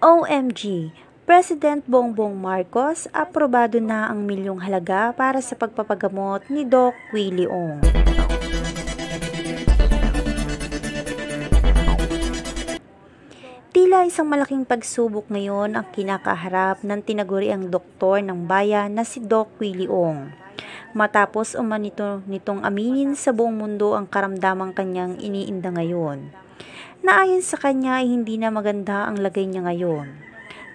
OMG! President Bongbong Marcos, aprobado na ang milyong halaga para sa pagpapagamot ni Doc Willie Ong. Tila isang malaking pagsubok ngayon ang kinakaharap ng tinaguriang doktor ng bayan na si Doc Willie Matapos umanito nitong aminin sa buong mundo ang karamdamang kanyang iniinda ngayon na ayon sa kanya ay hindi na maganda ang lagay niya ngayon.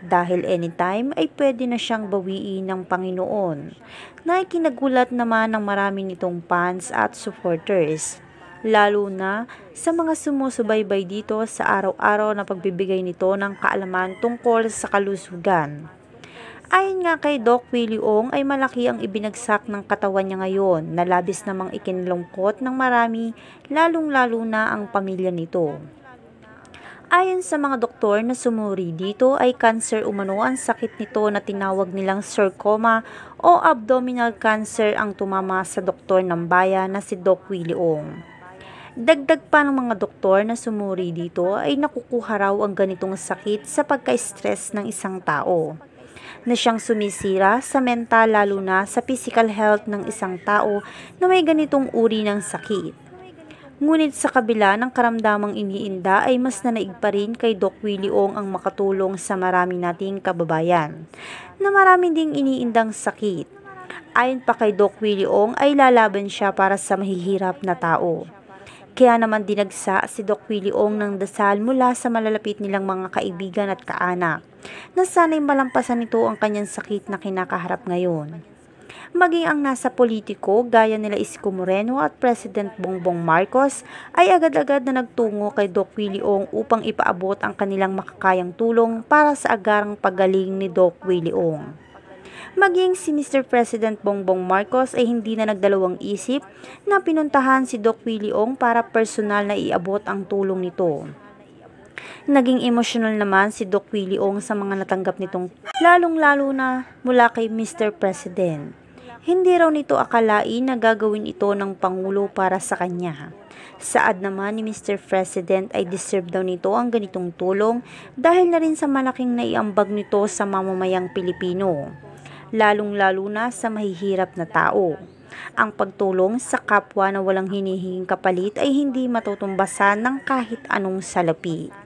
Dahil anytime ay pwede na siyang bawiin ng Panginoon. Na Nakikinagulat naman ng marami nitong fans at supporters lalo na sa mga sumusubaybay dito sa araw-araw na pagbibigay nito ng kaalaman tungkol sa kalusugan. Ayon nga kay Doc Willie Ong ay malaki ang ibinagsak ng katawan niya ngayon na labis namang ikinalungkot ng marami lalong-lalo na ang pamilya nito. Ayon sa mga doktor na sumuri dito ay cancer umano ang sakit nito na tinawag nilang sarcoma o abdominal cancer ang tumama sa doktor ng bayan na si Doc Willie Dagdag pa ng mga doktor na sumuri dito ay nakukuha raw ang ganitong sakit sa pagka-stress ng isang tao na siyang sumisira sa mental lalo na sa physical health ng isang tao na may ganitong uri ng sakit. Ngunit sa kabila ng karamdamang iniinda ay mas nanaig pa rin kay Doc Willie ang makatulong sa marami nating kababayan na marami ding iniindang sakit. Ayon pa kay Doc Willie ay lalaban siya para sa mahihirap na tao. Kaya naman dinagsa si Doc Willie ng dasal mula sa malalapit nilang mga kaibigan at kaanak na sana'y malampasan nito ang kanyang sakit na kinakaharap ngayon. Maging ang nasa politiko gaya nila Isko Moreno at President Bongbong Marcos ay agad-agad na nagtungo kay Doc Willie Ong upang ipaabot ang kanilang makakayang tulong para sa agarang pagaling ni Doc Willie Ong. Maging si Mr. President Bongbong Marcos ay hindi na nagdalawang isip na pinuntahan si Doc Willie Ong para personal na iabot ang tulong nito. Naging emosyonal naman si Doc Willie Ong sa mga natanggap nitong lalong-lalo na mula kay Mr. President. Hindi raw nito akalain na gagawin ito ng Pangulo para sa kanya. Saad naman ni Mr. President ay deserve daw nito ang ganitong tulong dahil na rin sa malaking naiambag nito sa mamamayang Pilipino, lalong-lalo na sa mahihirap na tao. Ang pagtulong sa kapwa na walang hinihinging kapalit ay hindi matutumbasan ng kahit anong salapi.